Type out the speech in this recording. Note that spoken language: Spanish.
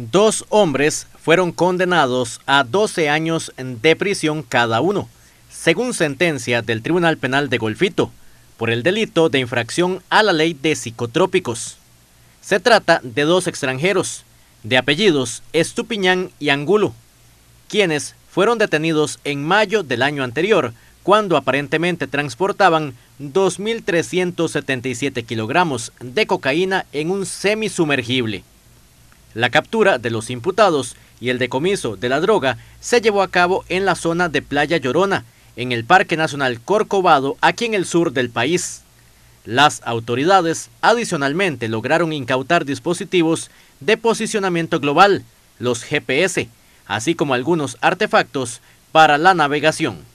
Dos hombres fueron condenados a 12 años de prisión cada uno, según sentencia del Tribunal Penal de Golfito, por el delito de infracción a la ley de psicotrópicos. Se trata de dos extranjeros, de apellidos Estupiñán y Angulo, quienes fueron detenidos en mayo del año anterior, cuando aparentemente transportaban 2.377 kilogramos de cocaína en un semisumergible. La captura de los imputados y el decomiso de la droga se llevó a cabo en la zona de Playa Llorona, en el Parque Nacional Corcovado, aquí en el sur del país. Las autoridades adicionalmente lograron incautar dispositivos de posicionamiento global, los GPS, así como algunos artefactos para la navegación.